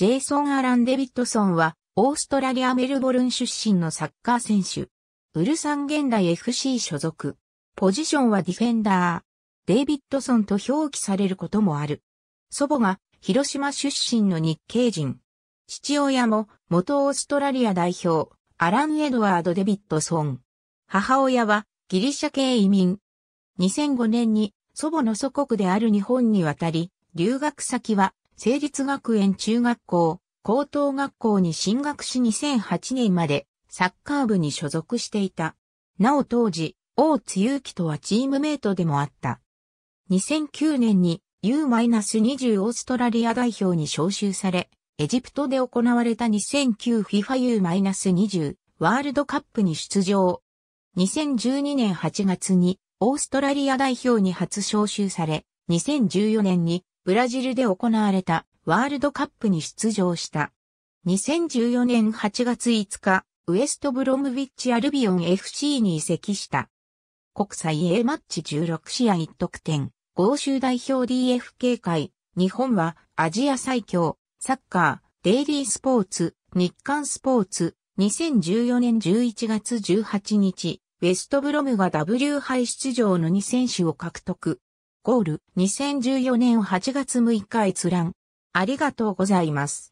ジェイソン・アラン・デビッドソンは、オーストラリア・メルボルン出身のサッカー選手。ウルサン現代 FC 所属。ポジションはディフェンダー。デイビッドソンと表記されることもある。祖母が広島出身の日系人。父親も元オーストラリア代表、アラン・エドワード・デビッドソン。母親はギリシャ系移民。2005年に祖母の祖国である日本に渡り、留学先は成立学園中学校、高等学校に進学し2008年までサッカー部に所属していた。なお当時、大津祐樹とはチームメイトでもあった。2009年に U-20 オーストラリア代表に招集され、エジプトで行われた 2009FIFA U-20 ワールドカップに出場。2012年8月にオーストラリア代表に初招集され、2014年にブラジルで行われたワールドカップに出場した。2014年8月5日、ウエストブロムウィッチアルビオン FC に移籍した。国際 A マッチ16試合1得点、欧州代表 DFK 会、日本はアジア最強、サッカー、デイリースポーツ、日刊スポーツ、2014年11月18日、ウェストブロムが W 杯出場の2選手を獲得。ゴール2014年8月6日閲覧。ありがとうございます。